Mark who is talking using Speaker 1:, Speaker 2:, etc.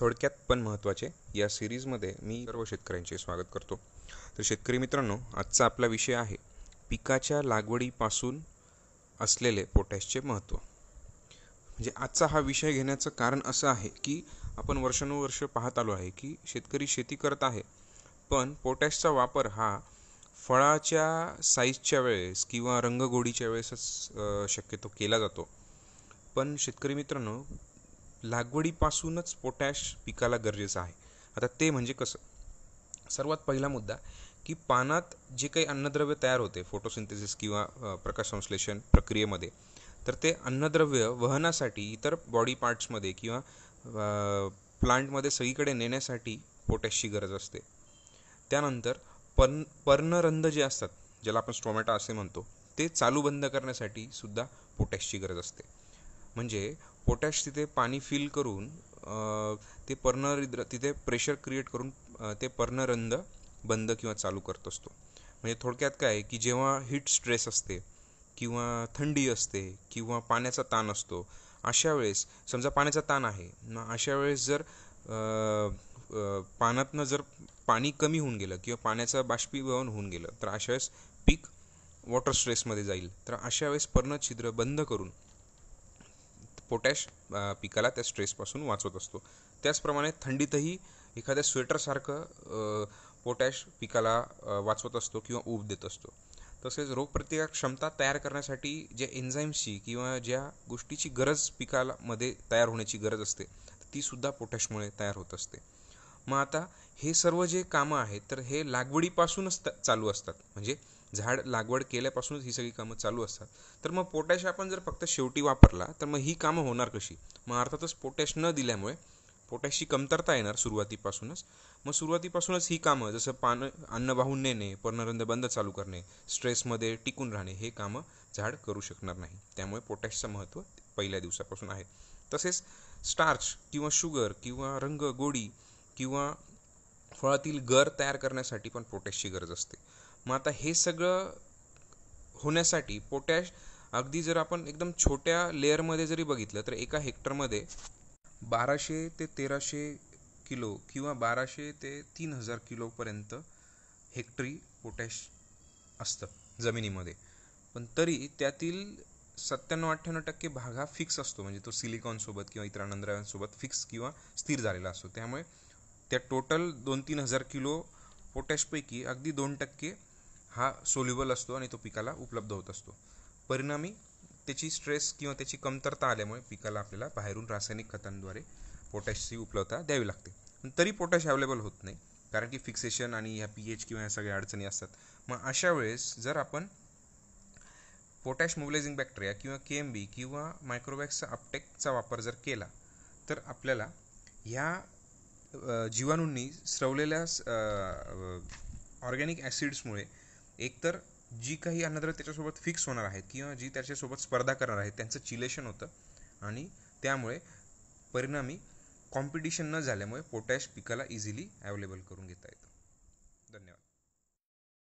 Speaker 1: थोडक्यात पण महत्त्वाचे या सिरीजमध्ये मी सर्व शेतकऱ्यांचे स्वागत करतो तर शेतकरी मित्रांनो आजचा आपला विषय आहे पिकाच्या लागवडीपासून असलेले पोटॅशचे महत्त्व म्हणजे आजचा हा विषय घेण्याचं कारण असं आहे की आपण वर्षानुवर्ष पाहत आलो आहे की शेतकरी शेती करत आहे पण पोटॅशचा वापर हा फळाच्या साईजच्या वेळेस किंवा रंगगोडीच्या वेळेसच शक्यतो केला जातो पण शेतकरी मित्रांनो लागवडीपासूनच पोटॅश पिकाला गरजेचं आहे आता ते म्हणजे कसं सर्वात पहिला मुद्दा की पानात जे काही अन्नद्रव्य तयार होते फोटोसिंथेसिस किंवा प्रकाश संश्लेषण प्रक्रियेमध्ये तर ते अन्नद्रव्य वहनासाठी इतर बॉडी पार्ट्समध्ये किंवा प्लांटमध्ये सगळीकडे नेण्यासाठी पोटॅशची गरज असते त्यानंतर पर्न पर्णरंध जे असतात ज्याला आपण स्टोमॅटा असे म्हणतो ते चालू बंद करण्यासाठी सुद्धा पोटॅशची गरज असते म्हणजे पोटॅश तिथे पाणी फिल करून ते पर्णरिद्र तिथे प्रेशर क्रिएट करून ते पर्णरंध बंद किंवा चालू करत असतो म्हणजे थोडक्यात काय की जेव्हा हीट स्ट्रेस असते किंवा थंडी असते किंवा पाण्याचा ताण असतो अशा वेळेस समजा पाण्याचा ताण आहे अशा वेळेस जर पाण्यातनं जर पाणी कमी होऊन गेलं किंवा पाण्याचं बाष्पीभवन होऊन गेलं तर अशा वेळेस पीक वॉटर स्ट्रेसमध्ये जाईल तर अशा वेळेस पर्णछिद्र बंद करून पोटॅश पिकाला त्या स्ट्रेसपासून वाचवत असतो त्याचप्रमाणे थंडीतही एखाद्या स्वेटरसारखं पोटॅश पिकाला वाचवत असतो किंवा ऊब देत असतो तसेच रोगप्रतिकार क्षमता तयार करण्यासाठी ज्या एन्झाईम्सची किंवा ज्या गोष्टीची गरज पिकाला मध्ये तयार होण्याची गरज असते तीसुद्धा पोटॅशमुळे तयार होत असते मग आता हे सर्व जे कामं आहेत तर हे लागवडीपासूनच चालू असतात म्हणजे झाड लागवड केल्यापासूनच ही सगळी कामं चालू असतात तर मग पोटॅश आपण जर फक्त शेवटी वापरला तर मग ही कामं होणार कशी मग अर्थातच पोटॅश न दिल्यामुळे पोटॅशची कमतरता येणार सुरुवातीपासूनच मग सुरुवातीपासूनच ही कामं जसं पानं अन्न वाहून नेणे पर्णरंध बंद चालू करणे स्ट्रेसमध्ये टिकून राहणे हे कामं झाड करू शकणार नाही त्यामुळे पोटॅशचं महत्त्व पहिल्या दिवसापासून आहे तसेच स्टार्च किंवा शुगर किंवा रंग गोडी किंवा फळातील गर तयार करण्यासाठी पण पोटॅशची गरज असते मग आता हे सगळं होण्यासाठी पोटॅश अगदी जर आपण एकदम छोट्या लेअरमध्ये जरी बघितलं तर एका हेक्टरमध्ये बाराशे ते तेराशे किलो किंवा बाराशे ते तीन हजार किलोपर्यंत हेक्टरी पोटॅश असतं जमिनीमध्ये पण तरी त्यातील सत्त्याण्णव अठ्ठ्याण्णव टक्के भाग हा फिक्स असतो म्हणजे तो सिलिकॉनसोबत किंवा इतर फिक्स किंवा स्थिर झालेला असतो त्यामुळे त्या टोटल दोन तीन हजार किलो पोटॅशपैकी अगदी दोन टक्के हा सोल्युबल असतो आणि तो पिकाला उपलब्ध होत असतो परिणामी त्याची स्ट्रेस किंवा त्याची कमतरता आल्यामुळे पिकाला आपल्याला बाहेरून रासायनिक खतांद्वारे पोटॅशची उपलब्धता द्यावी लागते तरी पोटॅश अवेलेबल होत नाही कारण की फिक्सेशन आणि ह्या पी एच किंवा ह्या सगळ्या अडचणी असतात मग अशा वेळेस जर आपण पोटॅश मोबिलायझिंग बॅक्टेरिया किंवा के एम बी किंवा मायक्रोवॅक्सचा अपटेकचा वापर जर केला तर आपल्याला ह्या जीवाणूंनी स्रवलेल्या ऑर्गॅनिक ॲसिड्समुळे एकतर जी काही अन्नद्रव्य त्याच्यासोबत फिक्स होणार आहेत किंवा जी त्याच्यासोबत स्पर्धा करणार आहेत त्यांचं चिलेशन होतं आणि त्यामुळे परिणामी कॉम्पिटिशन न झाल्यामुळे पोटॅश पिकाला इझिली ॲवेलेबल करून घेता येतं धन्यवाद